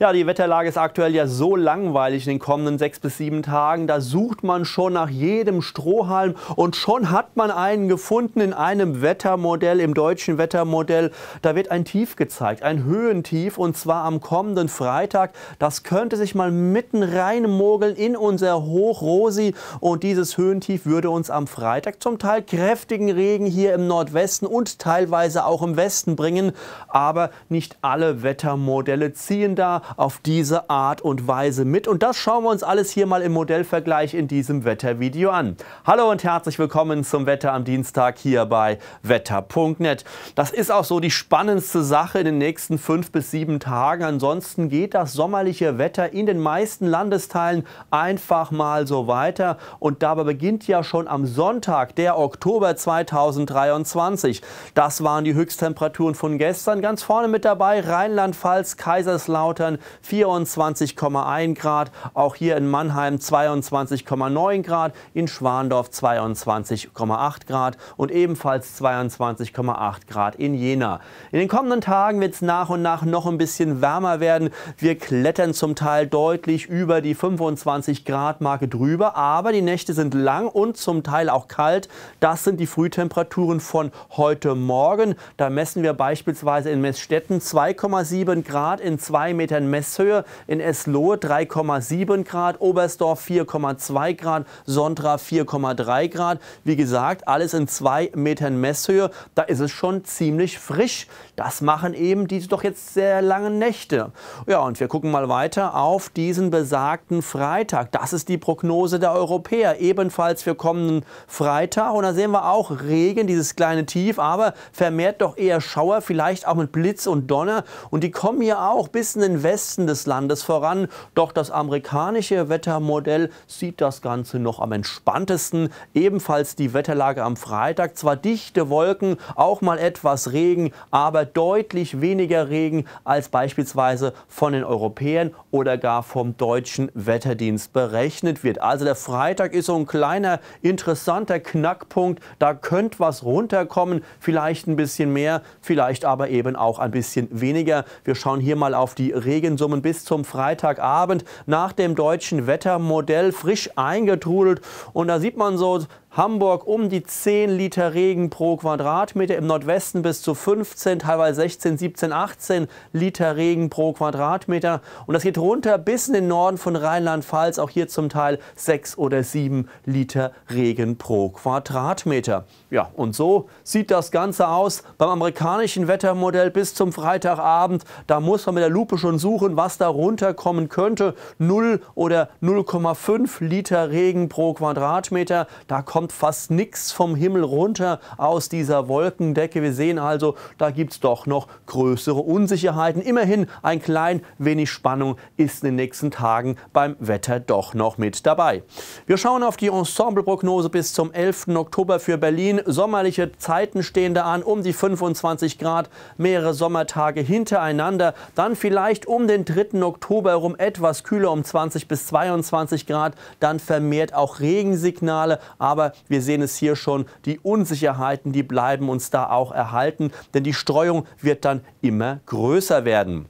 Ja, die Wetterlage ist aktuell ja so langweilig in den kommenden sechs bis sieben Tagen. Da sucht man schon nach jedem Strohhalm und schon hat man einen gefunden in einem Wettermodell, im deutschen Wettermodell. Da wird ein Tief gezeigt, ein Höhentief und zwar am kommenden Freitag. Das könnte sich mal mitten reinmogeln in unser Hochrosi und dieses Höhentief würde uns am Freitag zum Teil kräftigen Regen hier im Nordwesten und teilweise auch im Westen bringen. Aber nicht alle Wettermodelle ziehen da auf diese Art und Weise mit. Und das schauen wir uns alles hier mal im Modellvergleich in diesem Wettervideo an. Hallo und herzlich willkommen zum Wetter am Dienstag hier bei wetter.net. Das ist auch so die spannendste Sache in den nächsten fünf bis sieben Tagen. Ansonsten geht das sommerliche Wetter in den meisten Landesteilen einfach mal so weiter. Und dabei beginnt ja schon am Sonntag, der Oktober 2023. Das waren die Höchsttemperaturen von gestern. Ganz vorne mit dabei Rheinland-Pfalz, Kaiserslautern, Bayern 24,1 Grad, auch hier in Mannheim 22,9 Grad, in Schwandorf 22,8 Grad und ebenfalls 22,8 Grad in Jena. In den kommenden Tagen wird es nach und nach noch ein bisschen wärmer werden. Wir klettern zum Teil deutlich über die 25 Grad Marke drüber, aber die Nächte sind lang und zum Teil auch kalt. Das sind die Frühtemperaturen von heute Morgen. Da messen wir beispielsweise in Messstetten 2,7 Grad in 2,9 Metern Metern Messhöhe, in Eslohe 3,7 Grad, Oberstdorf 4,2 Grad, Sondra 4,3 Grad. Wie gesagt, alles in 2 Metern Messhöhe. Da ist es schon ziemlich frisch. Das machen eben diese doch jetzt sehr langen Nächte. Ja, und wir gucken mal weiter auf diesen besagten Freitag. Das ist die Prognose der Europäer. Ebenfalls für kommenden Freitag. Und da sehen wir auch Regen, dieses kleine Tief, aber vermehrt doch eher Schauer, vielleicht auch mit Blitz und Donner. Und die kommen hier auch bis in den Westen. Westen des Landes voran. Doch das amerikanische Wettermodell sieht das Ganze noch am entspanntesten. Ebenfalls die Wetterlage am Freitag. Zwar dichte Wolken, auch mal etwas Regen, aber deutlich weniger Regen als beispielsweise von den Europäern oder gar vom deutschen Wetterdienst berechnet wird. Also der Freitag ist so ein kleiner interessanter Knackpunkt. Da könnte was runterkommen, vielleicht ein bisschen mehr, vielleicht aber eben auch ein bisschen weniger. Wir schauen hier mal auf die Regen heutigen Summen bis zum Freitagabend nach dem deutschen Wettermodell frisch eingetrudelt. Und da sieht man so Hamburg um die 10 Liter Regen pro Quadratmeter, im Nordwesten bis zu 15, teilweise 16, 17, 18 Liter Regen pro Quadratmeter. Und das geht runter bis in den Norden von Rheinland-Pfalz, auch hier zum Teil 6 oder 7 Liter Regen pro Quadratmeter. Ja, und so sieht das Ganze aus beim amerikanischen Wettermodell bis zum Freitagabend. Da muss man mit der Lupe schon suchen, was da runterkommen könnte. 0 oder 0,5 Liter Regen pro Quadratmeter. Da kommt kommt fast nichts vom Himmel runter aus dieser Wolkendecke. Wir sehen also, da gibt es doch noch größere Unsicherheiten. Immerhin ein klein wenig Spannung ist in den nächsten Tagen beim Wetter doch noch mit dabei. Wir schauen auf die Ensembleprognose bis zum 11. Oktober für Berlin. Sommerliche Zeiten stehen da an, um die 25 Grad, mehrere Sommertage hintereinander. Dann vielleicht um den 3. Oktober herum etwas kühler, um 20 bis 22 Grad. Dann vermehrt auch Regensignale, aber wir sehen es hier schon, die Unsicherheiten, die bleiben uns da auch erhalten, denn die Streuung wird dann immer größer werden.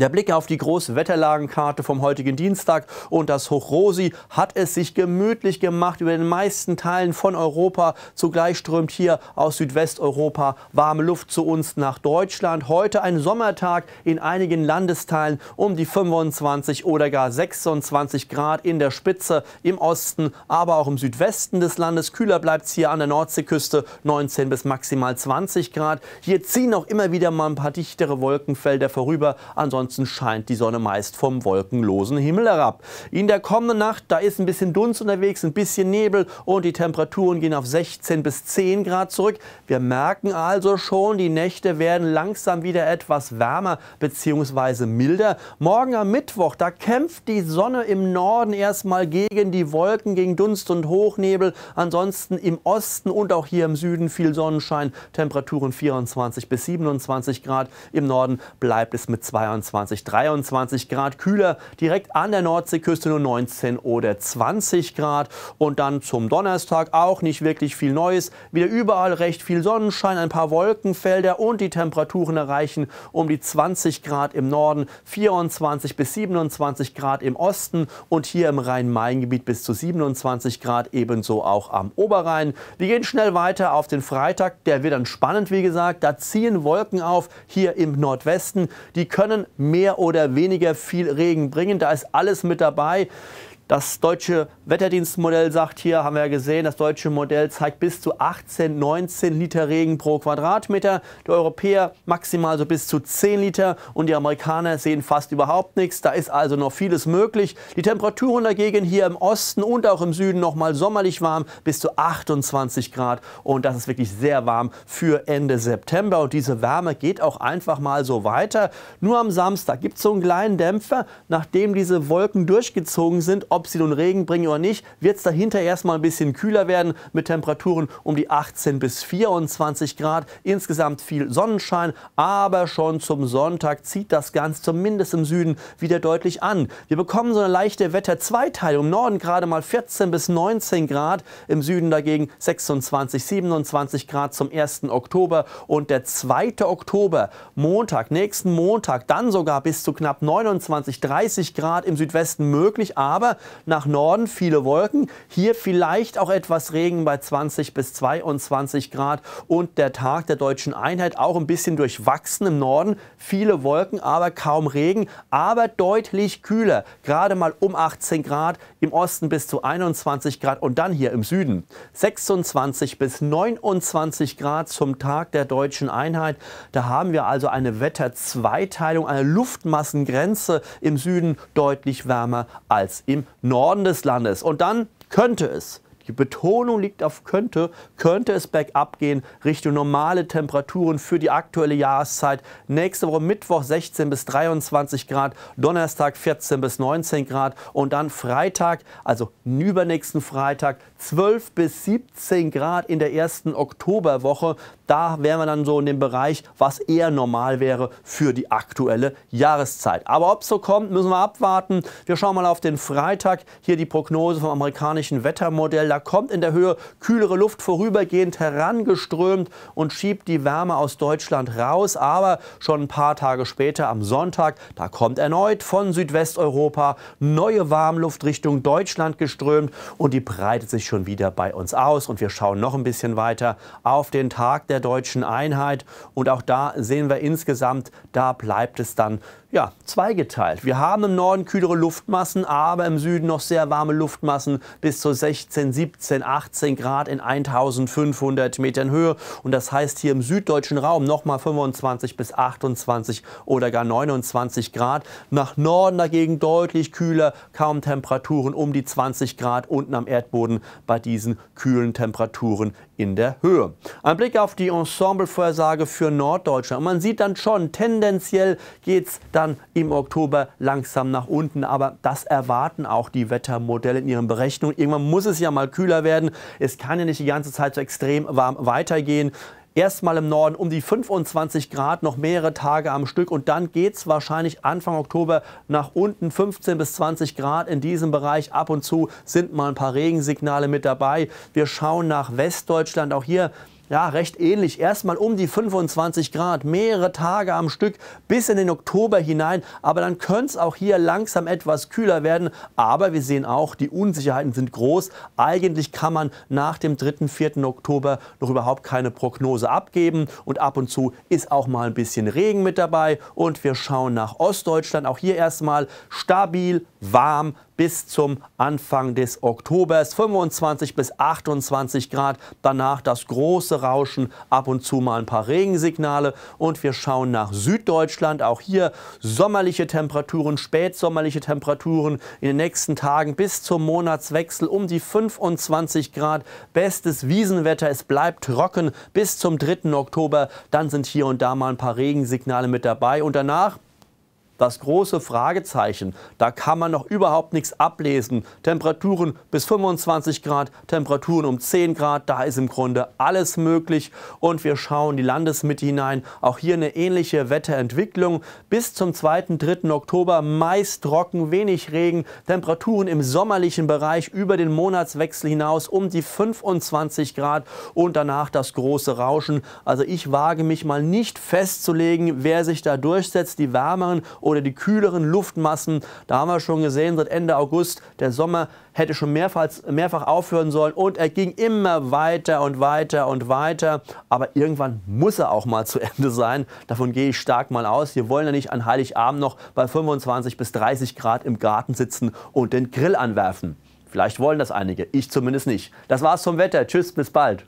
Der Blick auf die große Wetterlagenkarte vom heutigen Dienstag und das Hochrosi hat es sich gemütlich gemacht über den meisten Teilen von Europa. Zugleich strömt hier aus Südwesteuropa warme Luft zu uns nach Deutschland. Heute ein Sommertag in einigen Landesteilen um die 25 oder gar 26 Grad in der Spitze im Osten, aber auch im Südwesten des Landes. Kühler bleibt es hier an der Nordseeküste 19 bis maximal 20 Grad. Hier ziehen auch immer wieder mal ein paar dichtere Wolkenfelder vorüber. Ansonsten Ansonsten scheint die Sonne meist vom wolkenlosen Himmel herab. In der kommenden Nacht, da ist ein bisschen Dunst unterwegs, ein bisschen Nebel und die Temperaturen gehen auf 16 bis 10 Grad zurück. Wir merken also schon, die Nächte werden langsam wieder etwas wärmer bzw. milder. Morgen am Mittwoch, da kämpft die Sonne im Norden erstmal gegen die Wolken, gegen Dunst und Hochnebel. Ansonsten im Osten und auch hier im Süden viel Sonnenschein, Temperaturen 24 bis 27 Grad. Im Norden bleibt es mit 22 22, 23 Grad kühler, direkt an der Nordseeküste nur 19 oder 20 Grad. Und dann zum Donnerstag auch nicht wirklich viel Neues. Wieder überall recht viel Sonnenschein, ein paar Wolkenfelder und die Temperaturen erreichen um die 20 Grad im Norden, 24 bis 27 Grad im Osten und hier im Rhein-Main-Gebiet bis zu 27 Grad, ebenso auch am Oberrhein. Wir gehen schnell weiter auf den Freitag, der wird dann spannend, wie gesagt. Da ziehen Wolken auf hier im Nordwesten. Die können mehr oder weniger viel Regen bringen. Da ist alles mit dabei. Das deutsche Wetterdienstmodell sagt hier, haben wir ja gesehen, das deutsche Modell zeigt bis zu 18, 19 Liter Regen pro Quadratmeter. Die Europäer maximal so bis zu 10 Liter und die Amerikaner sehen fast überhaupt nichts. Da ist also noch vieles möglich. Die Temperaturen dagegen hier im Osten und auch im Süden nochmal sommerlich warm, bis zu 28 Grad. Und das ist wirklich sehr warm für Ende September. Und diese Wärme geht auch einfach mal so weiter. Nur am Samstag gibt es so einen kleinen Dämpfer, nachdem diese Wolken durchgezogen sind ob sie nun Regen bringen oder nicht, wird es dahinter erstmal ein bisschen kühler werden mit Temperaturen um die 18 bis 24 Grad. Insgesamt viel Sonnenschein, aber schon zum Sonntag zieht das Ganze zumindest im Süden wieder deutlich an. Wir bekommen so eine leichte Wetterzweiteilung. Im Norden gerade mal 14 bis 19 Grad, im Süden dagegen 26, 27 Grad zum 1. Oktober und der 2. Oktober, Montag, nächsten Montag, dann sogar bis zu knapp 29, 30 Grad im Südwesten möglich, aber nach Norden viele Wolken. Hier vielleicht auch etwas Regen bei 20 bis 22 Grad. Und der Tag der deutschen Einheit auch ein bisschen durchwachsen im Norden. Viele Wolken, aber kaum Regen. Aber deutlich kühler. Gerade mal um 18 Grad. Im Osten bis zu 21 Grad. Und dann hier im Süden 26 bis 29 Grad zum Tag der deutschen Einheit. Da haben wir also eine Wetterzweiteilung, eine Luftmassengrenze im Süden deutlich wärmer als im Norden des Landes. Und dann könnte es, die Betonung liegt auf könnte, könnte es bergab gehen Richtung normale Temperaturen für die aktuelle Jahreszeit. Nächste Woche Mittwoch 16 bis 23 Grad, Donnerstag 14 bis 19 Grad und dann Freitag, also übernächsten Freitag 12 bis 17 Grad in der ersten Oktoberwoche. Da wären wir dann so in dem Bereich, was eher normal wäre für die aktuelle Jahreszeit. Aber ob es so kommt, müssen wir abwarten. Wir schauen mal auf den Freitag. Hier die Prognose vom amerikanischen Wettermodell. Da kommt in der Höhe kühlere Luft vorübergehend herangeströmt und schiebt die Wärme aus Deutschland raus. Aber schon ein paar Tage später, am Sonntag, da kommt erneut von Südwesteuropa neue Warmluft Richtung Deutschland geströmt und die breitet sich sich schon wieder bei uns aus und wir schauen noch ein bisschen weiter auf den Tag der deutschen Einheit und auch da sehen wir insgesamt, da bleibt es dann ja, zweigeteilt. Wir haben im Norden kühlere Luftmassen, aber im Süden noch sehr warme Luftmassen bis zu 16, 17, 18 Grad in 1500 Metern Höhe. Und das heißt hier im süddeutschen Raum nochmal 25 bis 28 oder gar 29 Grad. Nach Norden dagegen deutlich kühler, kaum Temperaturen um die 20 Grad unten am Erdboden bei diesen kühlen Temperaturen in der Höhe. Ein Blick auf die Ensemblevorhersage für Norddeutschland. man sieht dann schon, tendenziell geht es dann im Oktober langsam nach unten. Aber das erwarten auch die Wettermodelle in ihren Berechnungen. Irgendwann muss es ja mal kühler werden. Es kann ja nicht die ganze Zeit so extrem warm weitergehen. Erstmal im Norden um die 25 Grad, noch mehrere Tage am Stück und dann geht es wahrscheinlich Anfang Oktober nach unten 15 bis 20 Grad in diesem Bereich. Ab und zu sind mal ein paar Regensignale mit dabei. Wir schauen nach Westdeutschland. Auch hier ja, recht ähnlich. Erstmal um die 25 Grad, mehrere Tage am Stück bis in den Oktober hinein. Aber dann könnte es auch hier langsam etwas kühler werden. Aber wir sehen auch, die Unsicherheiten sind groß. Eigentlich kann man nach dem 3., 4. Oktober noch überhaupt keine Prognose abgeben. Und ab und zu ist auch mal ein bisschen Regen mit dabei. Und wir schauen nach Ostdeutschland. Auch hier erstmal stabil, warm, bis zum Anfang des Oktobers. 25 bis 28 Grad, danach das große Rauschen, ab und zu mal ein paar Regensignale. Und wir schauen nach Süddeutschland. Auch hier sommerliche Temperaturen, spätsommerliche Temperaturen in den nächsten Tagen bis zum Monatswechsel um die 25 Grad. Bestes Wiesenwetter, es bleibt trocken bis zum 3. Oktober. Dann sind hier und da mal ein paar Regensignale mit dabei. Und danach das große Fragezeichen, da kann man noch überhaupt nichts ablesen. Temperaturen bis 25 Grad, Temperaturen um 10 Grad, da ist im Grunde alles möglich. Und wir schauen die Landesmitte hinein. Auch hier eine ähnliche Wetterentwicklung. Bis zum 2. 3. Oktober meist trocken, wenig Regen. Temperaturen im sommerlichen Bereich über den Monatswechsel hinaus um die 25 Grad und danach das große Rauschen. Also ich wage mich mal nicht festzulegen, wer sich da durchsetzt. Die wärmeren oder die kühleren Luftmassen. Da haben wir schon gesehen, seit Ende August, der Sommer hätte schon mehrfach, mehrfach aufhören sollen und er ging immer weiter und weiter und weiter. Aber irgendwann muss er auch mal zu Ende sein. Davon gehe ich stark mal aus. Wir wollen ja nicht an Heiligabend noch bei 25 bis 30 Grad im Garten sitzen und den Grill anwerfen. Vielleicht wollen das einige, ich zumindest nicht. Das war's vom Wetter. Tschüss, bis bald.